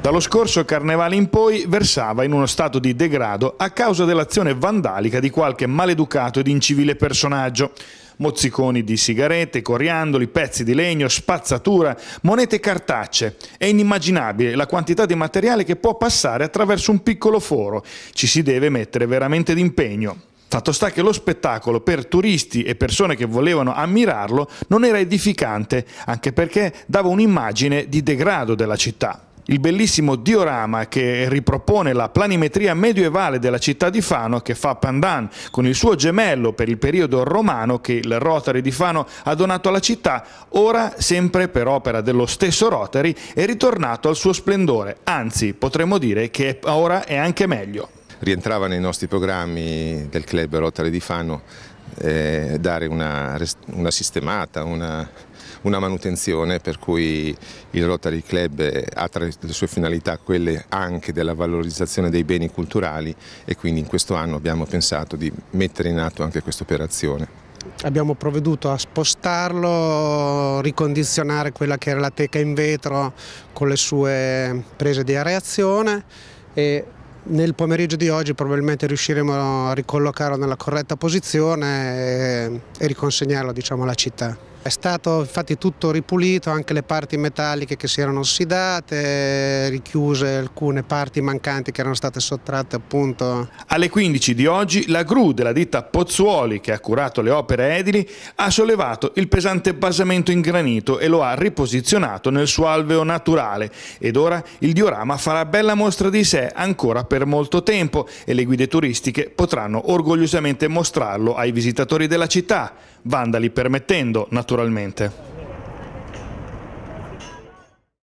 Dallo scorso carnevale in poi versava in uno stato di degrado a causa dell'azione vandalica di qualche maleducato ed incivile personaggio. Mozziconi di sigarette, coriandoli, pezzi di legno, spazzatura, monete cartacce. È inimmaginabile la quantità di materiale che può passare attraverso un piccolo foro. Ci si deve mettere veramente d'impegno. Fatto sta che lo spettacolo per turisti e persone che volevano ammirarlo non era edificante, anche perché dava un'immagine di degrado della città il bellissimo diorama che ripropone la planimetria medioevale della città di Fano che fa Pandan con il suo gemello per il periodo romano che il Rotary di Fano ha donato alla città, ora sempre per opera dello stesso Rotary è ritornato al suo splendore, anzi potremmo dire che ora è anche meglio rientrava nei nostri programmi del club Rotary di Fano eh, dare una, una sistemata, una, una, manutenzione per cui il Rotary Club ha tra le sue finalità quelle anche della valorizzazione dei beni culturali e quindi in questo anno abbiamo pensato di mettere in atto anche questa operazione. Abbiamo provveduto a spostarlo, ricondizionare quella che era la teca in vetro con le sue prese di areazione e nel pomeriggio di oggi probabilmente riusciremo a ricollocarlo nella corretta posizione e, riconsegnarlo diciamo, alla città. È stato infatti tutto ripulito, anche le parti metalliche che si erano ossidate, richiuse alcune parti mancanti che erano state sottratte appunto. Alle 15 di oggi la gru della ditta Pozzuoli che ha curato le opere edili ha sollevato il pesante basamento in granito e lo ha riposizionato nel suo alveo naturale ed ora il diorama farà bella mostra di sé ancora per molto tempo e le guide turistiche potranno orgogliosamente mostrarlo ai visitatori della città, vandali permettendo naturalmente naturalmente.